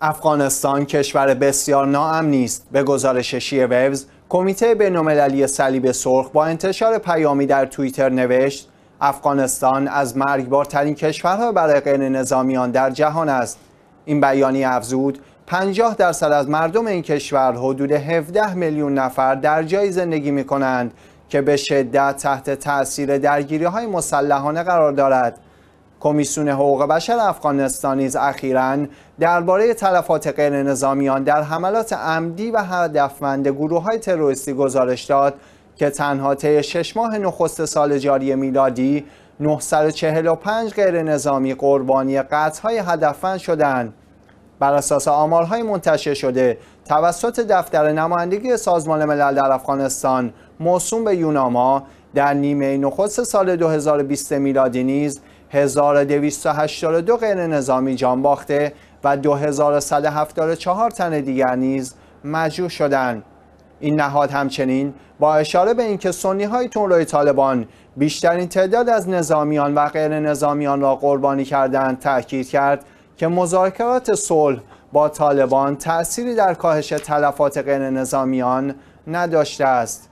افغانستان کشور بسیار ناامنی است به گزارش ووز کمیته بینالمللی صلیب سرخ با انتشار پیامی در توییتر نوشت افغانستان از مرگبارترین کشورها برای غیر نظامیان در جهان است این بیانیه افزود 50 درصد از مردم این کشور حدود 17 میلیون نفر در جایی زندگی می کنند که به شدت تحت تاثیر درگیری های مسلحانه قرار دارد کمیسیون حقوق بشر افغانستان نیز اخیرا درباره تلفات غیر نظامیان در حملات عمدی و هدفمند گروه های تروریستی گزارش داد که تنها طی شش ماه نخست سال جاری میلادی 945 غیر نظامی قربانی های هدفمند شدند بر اساس آمارهای منتشر شده توسط دفتر نمایندگی سازمان ملل در افغانستان موسوم به یوناما در نیمه نخست سال 2020 میلادی نیز 1282 غیر نظامی جان باخته و 2174 تن دیگر نیز مجروح شدند این نهاد همچنین با اشاره به اینکه سنی های طالبان بیشترین تعداد از نظامیان و غیر نظامیان را قربانی کردند تاکید کرد که مذاکرات صلح با طالبان تأثیری در کاهش تلفات غیر نظامیان نداشته است